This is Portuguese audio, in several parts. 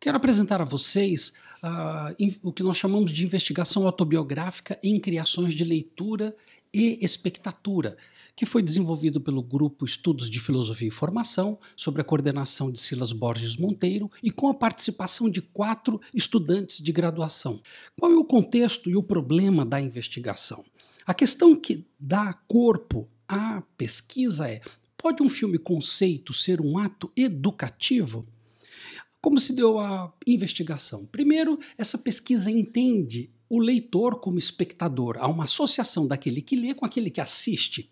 Quero apresentar a vocês uh, o que nós chamamos de investigação autobiográfica em criações de leitura e espectatura, que foi desenvolvido pelo grupo Estudos de Filosofia e Formação, sob a coordenação de Silas Borges Monteiro e com a participação de quatro estudantes de graduação. Qual é o contexto e o problema da investigação? A questão que dá corpo à pesquisa é: pode um filme conceito ser um ato educativo? Como se deu a investigação? Primeiro, essa pesquisa entende o leitor como espectador, há uma associação daquele que lê com aquele que assiste.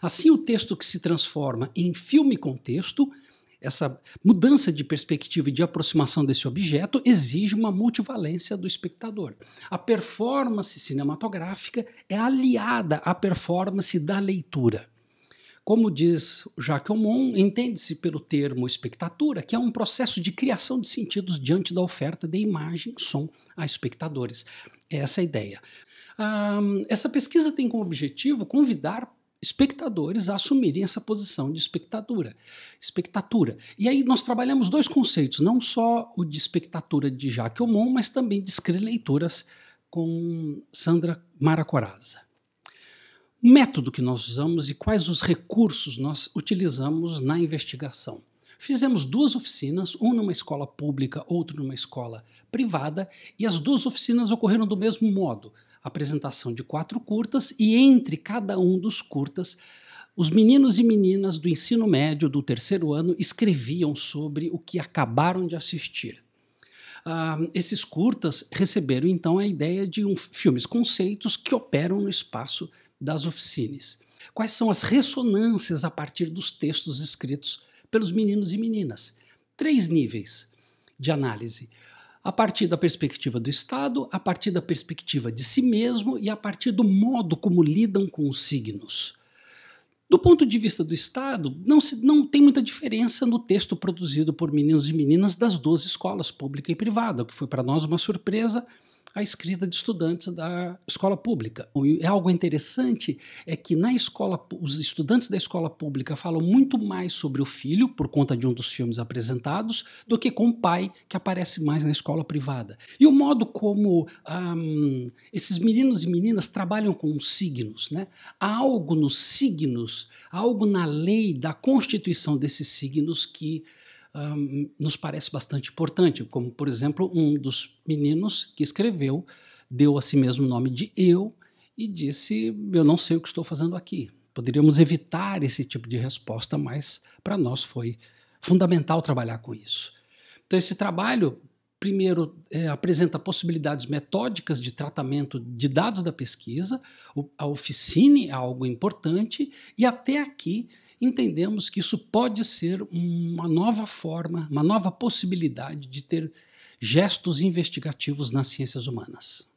Assim, o texto que se transforma em filme contexto, essa mudança de perspectiva e de aproximação desse objeto exige uma multivalência do espectador. A performance cinematográfica é aliada à performance da leitura. Como diz Jacques Aumont, entende-se pelo termo espectatura que é um processo de criação de sentidos diante da oferta de imagem, som a espectadores. É essa é a ideia. Ah, essa pesquisa tem como objetivo convidar espectadores a assumirem essa posição de espectatura. espectatura. E aí nós trabalhamos dois conceitos, não só o de espectatura de Jacques Aumont, mas também de escrever leituras com Sandra Mara Coraza método que nós usamos e quais os recursos nós utilizamos na investigação. Fizemos duas oficinas, uma numa escola pública, outra numa escola privada, e as duas oficinas ocorreram do mesmo modo: apresentação de quatro curtas, e entre cada um dos curtas, os meninos e meninas do ensino médio do terceiro ano escreviam sobre o que acabaram de assistir. Uh, esses curtas receberam então a ideia de um, filmes conceitos que operam no espaço das oficinas. Quais são as ressonâncias a partir dos textos escritos pelos meninos e meninas? Três níveis de análise. A partir da perspectiva do Estado, a partir da perspectiva de si mesmo e a partir do modo como lidam com os signos. Do ponto de vista do Estado, não, se, não tem muita diferença no texto produzido por meninos e meninas das duas escolas, pública e privada, o que foi para nós uma surpresa, a escrita de estudantes da escola pública. E é algo interessante é que na escola, os estudantes da escola pública falam muito mais sobre o filho, por conta de um dos filmes apresentados, do que com o pai, que aparece mais na escola privada. E o modo como um, esses meninos e meninas trabalham com os signos. Né? Há algo nos signos, há algo na lei da constituição desses signos que nos parece bastante importante, como, por exemplo, um dos meninos que escreveu deu a si mesmo o nome de eu e disse: Eu não sei o que estou fazendo aqui. Poderíamos evitar esse tipo de resposta, mas para nós foi fundamental trabalhar com isso. Então, esse trabalho primeiro, é, apresenta possibilidades metódicas de tratamento de dados da pesquisa, o, a oficine é algo importante, e até aqui entendemos que isso pode ser uma nova forma, uma nova possibilidade de ter gestos investigativos nas ciências humanas.